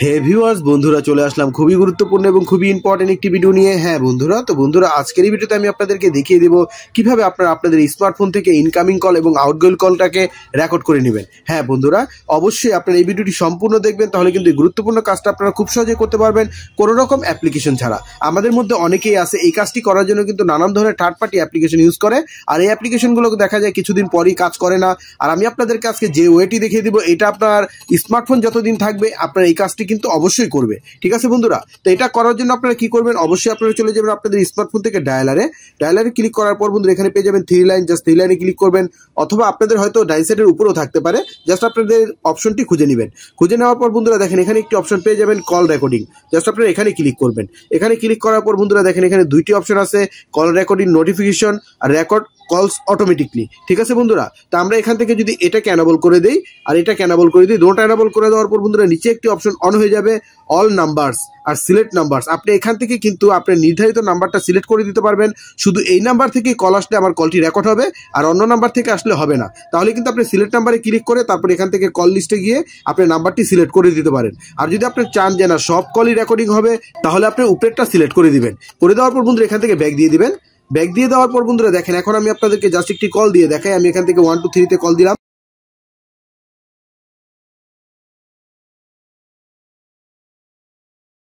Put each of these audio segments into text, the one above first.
হে viewers বন্ধুরা চলে আসলাম খুবই গুরুত্বপূর্ণ এবং খুবই ইম্পর্টেন্ট একটি ভিডিও নিয়ে হ্যাঁ বন্ধুরা তো বন্ধুরা আজকের এই ভিডিওতে আমি আপনাদেরকে দেখিয়ে দেবো কিভাবে আপনারা আপনাদের স্মার্টফোন থেকে ইনকামিং কল এবং আউটগোল কলটাকে রেকর্ড করে নেবেন হ্যাঁ বন্ধুরা অবশ্যই আপনারা এই ভিডিওটি সম্পূর্ণ দেখবেন তাহলে কিন্তু গুরুত্বপূর্ণ কাজটা আপনারা খুব সহজে করতে পারবেন কোনো রকম অ্যাপ্লিকেশন ছাড়া আমাদের মধ্যে অনেকেই আছে এই কাজটি করার জন্য কিন্তু নানান ধরনের থার্ড পার্টি অ্যাপ্লিকেশন ইউজ করে আর এই অ্যাপ্লিকেশনগুলো দেখা যায় কিছুদিন পরই কাজ করে না আর আমি আপনাদেরকে আজকে যে ওয়েটি দেখিয়ে দিব এটা আপনার স্মার্টফোন যতদিন থাকবে আপনার এই কাজটি কাজটি কিন্তু অবশ্যই করবে ঠিক আছে বন্ধুরা তো এটা করার জন্য আপনারা কি করবেন অবশ্যই আপনারা চলে যাবেন আপনাদের স্মার্টফোন থেকে ডায়ালারে ডায়ালারে ক্লিক করার পর বন্ধুরা এখানে পেয়ে যাবেন থ্রি লাইন জাস্ট থ্রি লাইনে ক্লিক করবেন অথবা আপনাদের হয়তো ডাইন সাইডের উপরেও থাকতে পারে জাস্ট আপনাদের অপশনটি খুঁজে নেবেন খুঁজে নেওয়ার পর বন্ধুরা দেখেন এখানে একটি অপশন পেয়ে যাবেন কল রেকর্ডিং জাস্ট আপনারা এখানে ক্লিক করবেন এখানে ক্লিক করার পর বন্ধুরা দেখেন এখানে দুইটি অপশন আছে কল রেকর্ডিং নোটিফিকেশন আর রেকর্ড কলস অটোমেটিকলি ঠিক আছে বন্ধুরা তো আমরা এখান থেকে যদি এটা ক্যানাবল করে দিই আর এটা ক্যানাবল করে দিই দুটো অ্যানাবল করে দেওয়ার পর বন্ধুরা নিচে একটি অপশন অন হয়ে যাবে অল নাম্বারস আর সিলেক্ট নাম্বারস আপনি এখান থেকে কিন্তু আপনার নির্ধারিত নাম্বারটা সিলেক্ট করে দিতে পারবেন শুধু এই নাম্বার থেকে কল আসলে আমার কলটি রেকর্ড হবে আর অন্য নাম্বার থেকে আসলে হবে না তাহলে কিন্তু আপনি সিলেক্ট নাম্বারে ক্লিক করে তারপর এখান থেকে কল লিস্টে গিয়ে আপনার নাম্বারটি সিলেক্ট করে দিতে পারেন আর যদি আপনি চান যে না সব কলই রেকর্ডিং হবে তাহলে আপনি উপরেরটা সিলেক্ট করে দিবেন করে দেওয়ার পর বন্ধুরা এখান থেকে ব্যাগ দিয়ে দিবেন ব্যাগ দিয়ে দেওয়ার পর বন্ধুরা দেখেন এখন আমি আপনাদেরকে জাস্ট একটি কল দিয়ে দেখাই আমি এখান থেকে ওয়ান টু থ্রিতে কল দিলাম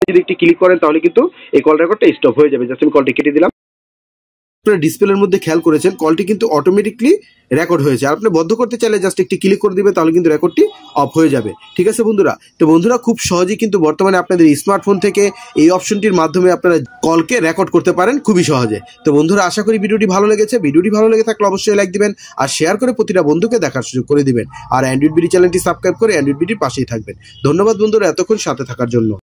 যদি একটি ক্লিক করেন তাহলে কিন্তু এই কল রেকর্ডটা স্টপ হয়ে যাবে জাস্ট আমি কলটি কেটে দিলাম আপনার ডিসপ্লের মধ্যে খেয়াল করেছেন কলটি কিন্তু অটোমেটিকলি রেকর্ড হয়েছে আর আপনি বদ্ধ করতে চাইলে জাস্ট একটি ক্লিক করে দিবে তাহলে কিন্তু রেকর্ডটি অফ হয়ে যাবে ঠিক আছে বন্ধুরা তো বন্ধুরা খুব সহজেই কিন্তু বর্তমানে আপনাদের স্মার্টফোন থেকে এই অপশনটির মাধ্যমে আপনারা কলকে রেকর্ড করতে পারেন খুবই সহজে তো বন্ধুরা আশা করি ভিডিওটি ভালো লেগেছে ভিডিওটি ভালো লেগে থাকলে অবশ্যই লাইক দিবেন আর শেয়ার করে প্রতিটা বন্ধুকে দেখার সুযোগ করে দিবেন আর অ্যান্ড্রয়েড বিডি চ্যানেলটি সাবস্ক্রাইব করে অ্যান্ড্রয়েড বিডির পাশেই থাকবেন ধন্যবাদ বন্ধুরা এতক্ষণ সাথে থাকার জন্য